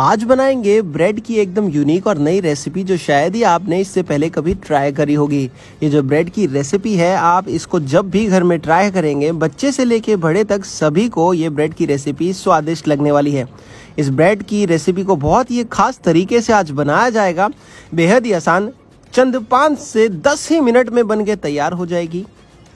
आज बनाएंगे ब्रेड की एकदम यूनिक और नई रेसिपी जो शायद ही आपने इससे पहले कभी ट्राई करी होगी ये जो ब्रेड की रेसिपी है आप इसको जब भी घर में ट्राई करेंगे बच्चे से लेके बड़े तक सभी को ये ब्रेड की रेसिपी स्वादिष्ट लगने वाली है इस ब्रेड की रेसिपी को बहुत ही खास तरीके से आज बनाया जाएगा बेहद ही आसान चंद पाँच से दस ही मिनट में बन के तैयार हो जाएगी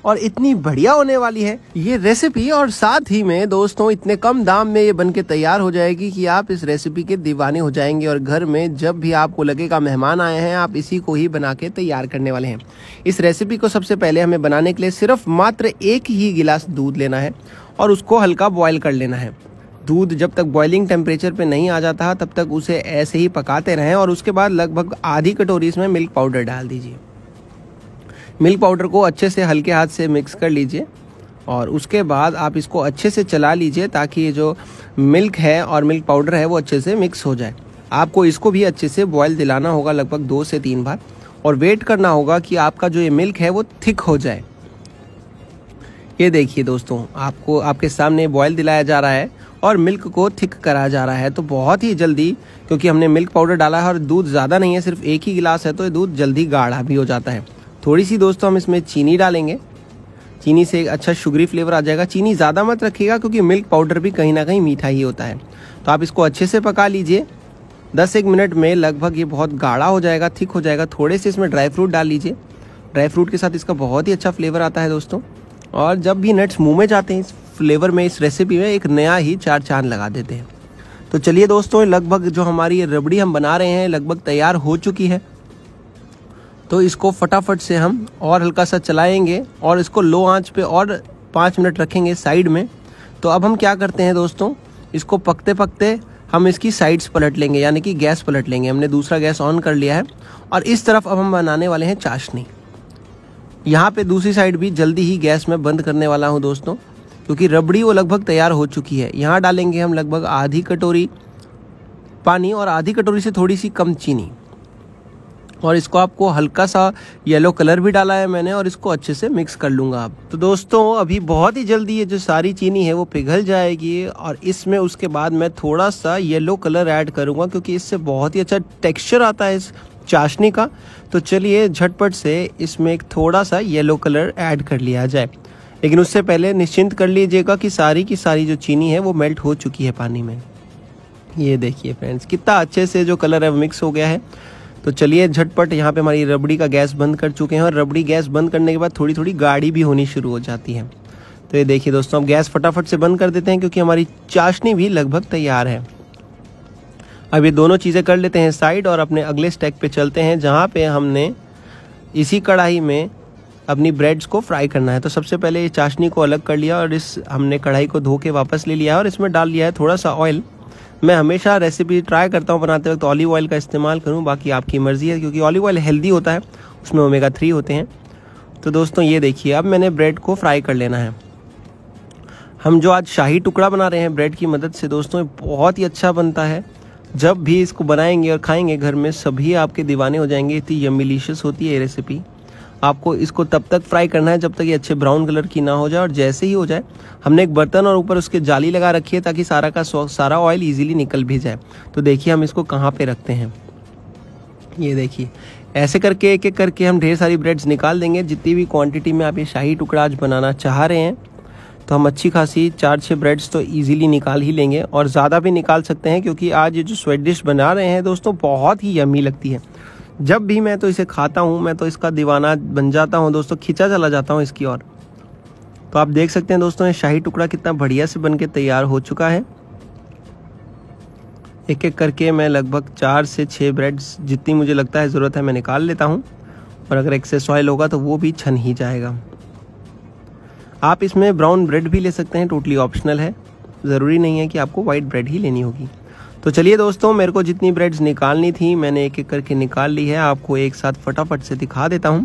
और इतनी बढ़िया होने वाली है ये रेसिपी और साथ ही में दोस्तों इतने कम दाम में ये बन के तैयार हो जाएगी कि आप इस रेसिपी के दीवाने हो जाएंगे और घर में जब भी आपको लगेगा मेहमान आए हैं आप इसी को ही बना के तैयार करने वाले हैं इस रेसिपी को सबसे पहले हमें बनाने के लिए सिर्फ मात्र एक ही गिलास दूध लेना है और उसको हल्का बॉयल कर लेना है दूध जब तक बॉइलिंग टेम्परेचर पे नहीं आ जाता तब तक उसे ऐसे ही पकाते रहें और उसके बाद लगभग आधी कटोरी इसमें मिल्क पाउडर डाल दीजिए मिल्क पाउडर को अच्छे से हल्के हाथ से मिक्स कर लीजिए और उसके बाद आप इसको अच्छे से चला लीजिए ताकि ये जो मिल्क है और मिल्क पाउडर है वो अच्छे से मिक्स हो जाए आपको इसको भी अच्छे से बॉयल दिलाना होगा लगभग दो से तीन बार और वेट करना होगा कि आपका जो ये मिल्क है वो थिक हो जाए ये देखिए दोस्तों आपको आपके सामने बॉयल दिलाया जा रहा है और मिल्क को थिक कराया जा रहा है तो बहुत ही जल्दी क्योंकि हमने मिल्क पाउडर डाला है और दूध ज़्यादा नहीं है सिर्फ एक ही गिलास है तो ये दूध जल्दी गाढ़ा भी हो जाता है थोड़ी सी दोस्तों हम इसमें चीनी डालेंगे चीनी से एक अच्छा शुगरी फ्लेवर आ जाएगा चीनी ज़्यादा मत रखिएगा क्योंकि मिल्क पाउडर भी कहीं ना कहीं मीठा ही होता है तो आप इसको अच्छे से पका लीजिए दस एक मिनट में लगभग ये बहुत गाढ़ा हो जाएगा थिक हो जाएगा थोड़े से इसमें ड्राई फ्रूट डाल लीजिए ड्राई फ्रूट के साथ इसका बहुत ही अच्छा फ्लेवर आता है दोस्तों और जब भी नट्स मुँह में जाते हैं इस फ्लेवर में इस रेसिपी में एक नया ही चार चांद लगा देते हैं तो चलिए दोस्तों लगभग जो हमारी रबड़ी हम बना रहे हैं लगभग तैयार हो चुकी है तो इसको फटाफट से हम और हल्का सा चलाएंगे और इसको लो आंच पे और पाँच मिनट रखेंगे साइड में तो अब हम क्या करते हैं दोस्तों इसको पकते पकते हम इसकी साइड्स पलट लेंगे यानी कि गैस पलट लेंगे हमने दूसरा गैस ऑन कर लिया है और इस तरफ अब हम बनाने वाले हैं चाशनी यहाँ पे दूसरी साइड भी जल्दी ही गैस में बंद करने वाला हूँ दोस्तों क्योंकि रबड़ी वो लगभग तैयार हो चुकी है यहाँ डालेंगे हम लगभग आधी कटोरी पानी और आधी कटोरी से थोड़ी सी कम चीनी और इसको आपको हल्का सा येलो कलर भी डाला है मैंने और इसको अच्छे से मिक्स कर लूँगा आप तो दोस्तों अभी बहुत ही जल्दी ये जो सारी चीनी है वो पिघल जाएगी और इसमें उसके बाद मैं थोड़ा सा येलो कलर ऐड करूँगा क्योंकि इससे बहुत ही अच्छा टेक्स्चर आता है इस चाशनी का तो चलिए झटपट से इसमें एक थोड़ा सा येलो कलर ऐड कर लिया जाए लेकिन उससे पहले निश्चिंत कर लीजिएगा कि सारी की सारी जो चीनी है वो मेल्ट हो चुकी है पानी में ये देखिए फ्रेंड्स कितना अच्छे से जो कलर है मिक्स हो गया है तो चलिए झटपट यहाँ पे हमारी रबड़ी का गैस बंद कर चुके हैं और रबड़ी गैस बंद करने के बाद थोड़ी थोड़ी गाढ़ी भी होनी शुरू हो जाती है तो ये देखिए दोस्तों अब गैस फटाफट से बंद कर देते हैं क्योंकि हमारी चाशनी भी लगभग तैयार है अब ये दोनों चीज़ें कर लेते हैं साइड और अपने अगले स्टेक पे चलते हैं जहाँ पे हमने इसी कढ़ाई में अपनी ब्रेड्स को फ्राई करना है तो सबसे पहले ये चाशनी को अलग कर लिया और इस हमने कढ़ाई को धो के वापस ले लिया और इसमें डाल लिया है थोड़ा सा ऑयल मैं हमेशा रेसिपी ट्राई करता हूँ बनाते वक्त ऑलिव ऑयल का इस्तेमाल करूँ बाकी आपकी मर्ज़ी है क्योंकि ऑलिव ऑयल हेल्दी होता है उसमें ओमेगा थ्री होते हैं तो दोस्तों ये देखिए अब मैंने ब्रेड को फ्राई कर लेना है हम जो आज शाही टुकड़ा बना रहे हैं ब्रेड की मदद से दोस्तों बहुत ही अच्छा बनता है जब भी इसको बनाएंगे और खाएंगे घर में सभी आपके दीवाने हो जाएंगे इतनी यमिलीशियस होती है ये रेसिपी आपको इसको तब तक फ्राई करना है जब तक ये अच्छे ब्राउन कलर की ना हो जाए और जैसे ही हो जाए हमने एक बर्तन और ऊपर उसके जाली लगा रखी है ताकि सारा का सारा ऑयल इजीली निकल भी जाए तो देखिए हम इसको कहाँ पे रखते हैं ये देखिए ऐसे करके एक एक करके हम ढेर सारी ब्रेड्स निकाल देंगे जितनी भी क्वांटिटी में आप ये शाही टुकड़ा आज बनाना चाह रहे हैं तो हम अच्छी खासी चार छः ब्रेड्स तो इजीली निकाल ही लेंगे और ज़्यादा भी निकाल सकते हैं क्योंकि आज ये जो स्वेट डिश बना रहे हैं दोस्तों बहुत ही यमी लगती है जब भी मैं तो इसे खाता हूँ मैं तो इसका दीवाना बन जाता हूँ दोस्तों खींचा चला जाता हूँ इसकी ओर तो आप देख सकते हैं दोस्तों ये शाही टुकड़ा कितना बढ़िया से बन के तैयार हो चुका है एक एक करके मैं लगभग चार से छः ब्रेड्स जितनी मुझे लगता है ज़रूरत है मैं निकाल लेता हूँ और अगर एक्सेस ऑयल होगा तो वो भी छन ही जाएगा आप इसमें ब्राउन ब्रेड भी ले सकते हैं टोटली ऑप्शनल है ज़रूरी नहीं है कि आपको वाइट ब्रेड ही लेनी होगी तो चलिए दोस्तों मेरे को जितनी ब्रेड्स निकालनी थी मैंने एक एक करके निकाल ली है आपको एक साथ फटाफट से दिखा देता हूँ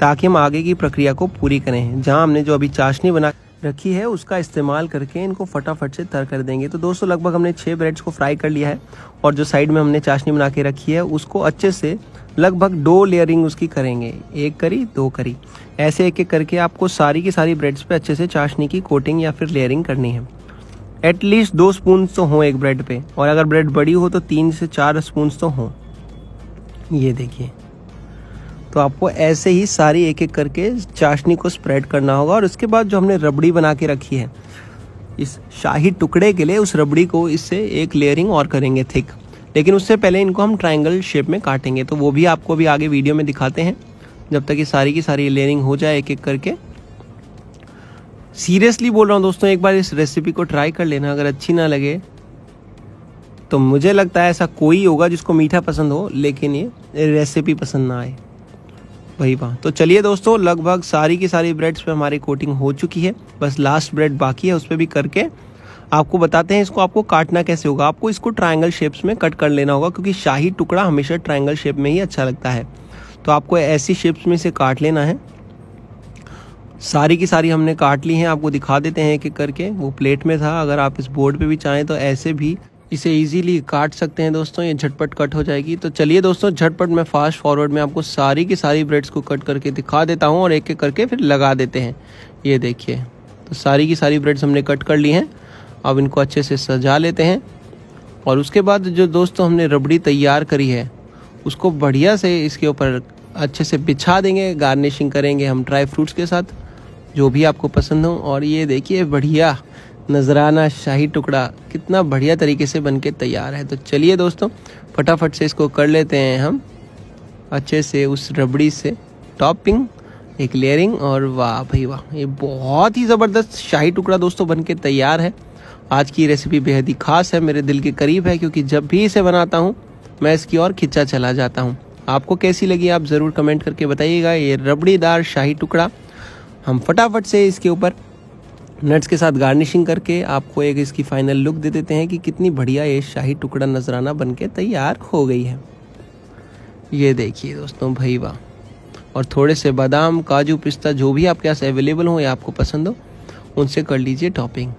ताकि हम आगे की प्रक्रिया को पूरी करें जहाँ हमने जो अभी चाशनी बना रखी है उसका इस्तेमाल करके इनको फटाफट से तर कर देंगे तो दोस्तों लगभग हमने छः ब्रेड्स को फ्राई कर लिया है और जो साइड में हमने चाशनी बना के रखी है उसको अच्छे से लगभग दो लेयरिंग उसकी करेंगे एक करी दो करी ऐसे एक एक करके आपको सारी की सारी ब्रेड्स पे अच्छे से चाशनी की कोटिंग या फिर लेयरिंग करनी है एटलीस्ट दो स्पून तो हों एक ब्रेड पे और अगर ब्रेड बड़ी हो तो तीन से चार स्पून तो हों ये देखिए तो आपको ऐसे ही सारी एक एक करके चाशनी को स्प्रेड करना होगा और उसके बाद जो हमने रबड़ी बना के रखी है इस शाही टुकड़े के लिए उस रबड़ी को इससे एक लेयरिंग और करेंगे थिक लेकिन उससे पहले इनको हम ट्राइंगल शेप में काटेंगे तो वो भी आपको भी आगे वीडियो में दिखाते हैं जब तक ये सारी की सारी लेयरिंग हो जाए एक एक करके सीरियसली बोल रहा हूँ दोस्तों एक बार इस रेसिपी को ट्राई कर लेना अगर अच्छी ना लगे तो मुझे लगता है ऐसा कोई होगा जिसको मीठा पसंद हो लेकिन ये रेसिपी पसंद ना आए वही बात तो चलिए दोस्तों लगभग सारी की सारी ब्रेड्स पे हमारी कोटिंग हो चुकी है बस लास्ट ब्रेड बाकी है उस पर भी करके आपको बताते हैं इसको आपको काटना कैसे होगा आपको इसको ट्राइंगल शेप्स में कट कर लेना होगा क्योंकि शाही टुकड़ा हमेशा ट्राइंगल शेप में ही अच्छा लगता है तो आपको ऐसी शेप्स में इसे काट लेना है सारी की सारी हमने काट ली हैं आपको दिखा देते हैं एक एक करके वो प्लेट में था अगर आप इस बोर्ड पे भी चाहें तो ऐसे भी इसे इजीली काट सकते हैं दोस्तों ये झटपट कट हो जाएगी तो चलिए दोस्तों झटपट मैं फास्ट फॉरवर्ड में आपको सारी की सारी ब्रेड्स को कट करके दिखा देता हूँ और एक एक करके फिर लगा देते हैं ये देखिए तो सारी की सारी ब्रेड्स हमने कट कर ली हैं अब इनको अच्छे से सजा लेते हैं और उसके बाद जो दोस्तों हमने रबड़ी तैयार करी है उसको बढ़िया से इसके ऊपर अच्छे से बिछा देंगे गार्निशिंग करेंगे हम ड्राई फ्रूट्स के साथ जो भी आपको पसंद हो और ये देखिए बढ़िया नजराना शाही टुकड़ा कितना बढ़िया तरीके से बनके तैयार है तो चलिए दोस्तों फटाफट से इसको कर लेते हैं हम अच्छे से उस रबड़ी से टॉपिंग एक लेयरिंग और वाह भाई वाह ये बहुत ही ज़बरदस्त शाही टुकड़ा दोस्तों बन के तैयार है आज की रेसिपी बेहद ही खास है मेरे दिल के करीब है क्योंकि जब भी इसे बनाता हूँ मैं इसकी और खिंचा चला जाता हूँ आपको कैसी लगी आप ज़रूर कमेंट करके बताइएगा ये रबड़ीदार शाही टुकड़ा हम फटाफट से इसके ऊपर नट्स के साथ गार्निशिंग करके आपको एक इसकी फाइनल लुक दे देते हैं कि कितनी बढ़िया ये शाही टुकड़ा नजराना बन के तैयार हो गई है ये देखिए दोस्तों भाई वाह और थोड़े से बादाम काजू पिस्ता जो भी आपके पास अवेलेबल हो या आपको पसंद हो उनसे कर लीजिए टॉपिंग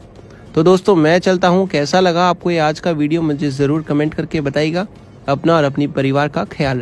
तो दोस्तों मैं चलता हूँ कैसा लगा आपको ये आज का वीडियो मुझे ज़रूर कमेंट करके बताइएगा अपना और अपनी परिवार का ख्याल